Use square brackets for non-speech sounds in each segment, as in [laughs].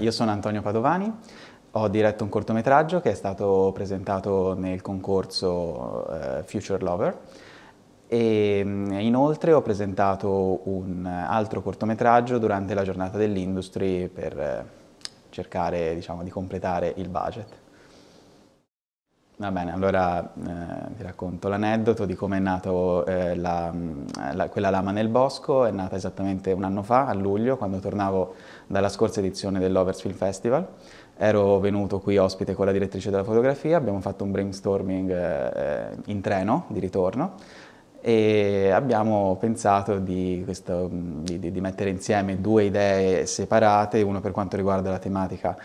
io sono Antonio Padovani, ho diretto un cortometraggio che è stato presentato nel concorso uh, Future Lover e mm, inoltre ho presentato un altro cortometraggio durante la giornata dell'industry per eh, cercare diciamo, di completare il budget. Va bene, allora eh, vi racconto l'aneddoto di come è nata eh, la, mm, la, quella lama nel bosco, è nata esattamente un anno fa, a luglio, quando tornavo dalla scorsa edizione dell'Oversfield Festival. Ero venuto qui ospite con la direttrice della fotografia, abbiamo fatto un brainstorming eh, eh in treno di ritorno e abbiamo pensato di, questo, di, di, mettere insieme due idee separate, uno per quanto riguarda la tematica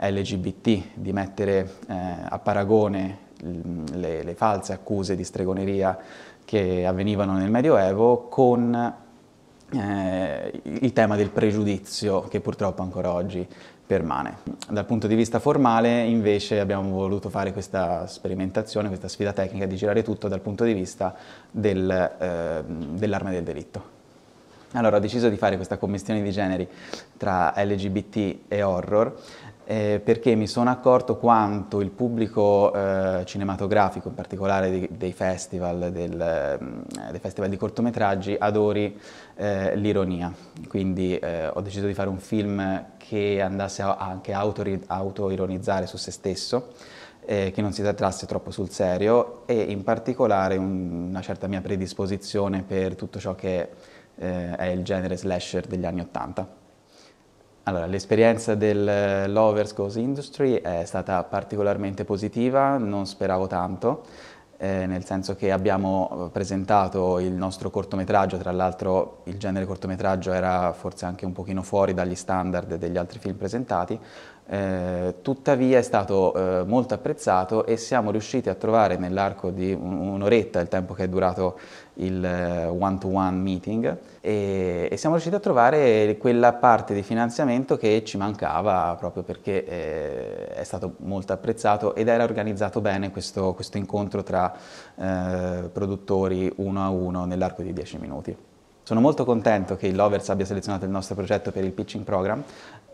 eh, LGBT, di mettere eh, a paragone mm, le, le false accuse di stregoneria che avvenivano nel Medioevo con eh, il tema del pregiudizio che purtroppo ancora oggi permane. Dal punto di vista formale invece abbiamo voluto fare questa sperimentazione, questa sfida tecnica di girare tutto dal punto di vista del, eh, dell'arma del delitto. Allora ho deciso di fare questa commissione di generi tra LGBT e horror eh, perché mi sono accorto quanto il pubblico eh, cinematografico, in particolare dei, dei, festival, del, mm, dei festival, di cortometraggi, adori eh, l'ironia. Quindi eh, ho deciso di fare un film che andasse a, anche a autoironizzare su se stesso, eh, che non si trattasse troppo sul serio e in particolare un, una certa mia predisposizione per tutto ciò che eh, è il genere slasher degli anni Ottanta. Allora, l'esperienza del eh, Lovers Goes Industry è stata particolarmente positiva, non speravo tanto, eh, nel senso che abbiamo eh, presentato il nostro cortometraggio, tra l'altro il genere cortometraggio era forse anche un pochino fuori dagli standard degli altri film presentati, eh, tuttavia è stato eh, molto apprezzato e siamo riusciti a trovare nell'arco di un'oretta, il tempo che è durato il eh, one-to-one -one meeting, e, e, siamo riusciti a trovare quella parte di finanziamento che ci mancava proprio perché eh, è stato molto apprezzato ed era organizzato bene questo, questo incontro tra eh, produttori uno a uno nell'arco di 10 minuti. Sono molto contento che il Lovers abbia selezionato il nostro progetto per il pitching program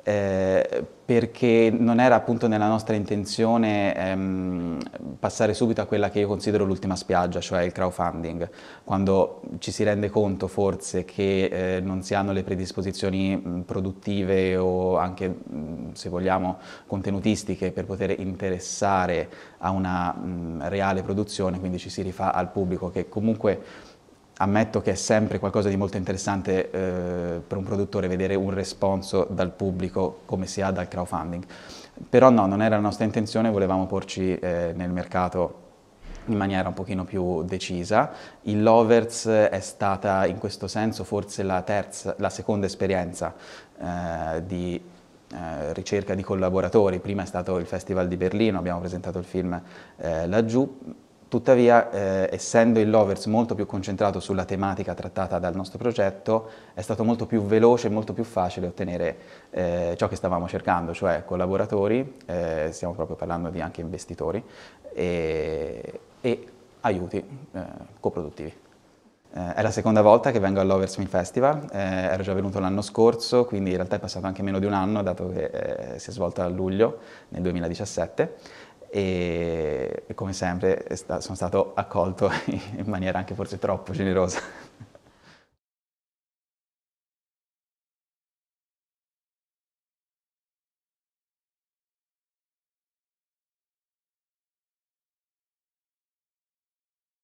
eh, perché non era appunto nella nostra intenzione ehm, passare subito a quella che io considero l'ultima spiaggia, cioè il crowdfunding, quando ci si rende conto forse che eh, non si hanno le predisposizioni produttive o anche, se vogliamo, contenutistiche per poter interessare a una mh, reale produzione, quindi ci si rifà al pubblico che comunque ammetto che è sempre qualcosa di molto interessante eh, per un produttore vedere un responso dal pubblico come si ha dal crowdfunding. Però no, non era la nostra intenzione, volevamo porci eh, nel mercato in maniera un pochino più decisa. Il Lovers è stata in questo senso forse la, terza, la seconda esperienza eh, di eh, ricerca di collaboratori. Prima è stato il Festival di Berlino, abbiamo presentato il film eh, laggiù. Tuttavia, eh, essendo il Lovers molto più concentrato sulla tematica trattata dal nostro progetto, è stato molto più veloce e molto più facile ottenere eh, ciò che stavamo cercando, cioè collaboratori, eh, stiamo proprio parlando di anche investitori, e, e aiuti eh, coproduttivi. Eh, è la seconda volta che vengo all'Overs Film Festival, eh, ero già venuto l'anno scorso, quindi in realtà è passato anche meno di un anno, dato che eh, si è svolta a luglio nel 2017 e come sempre sono stato accolto [laughs] in maniera anche forse troppo generosa.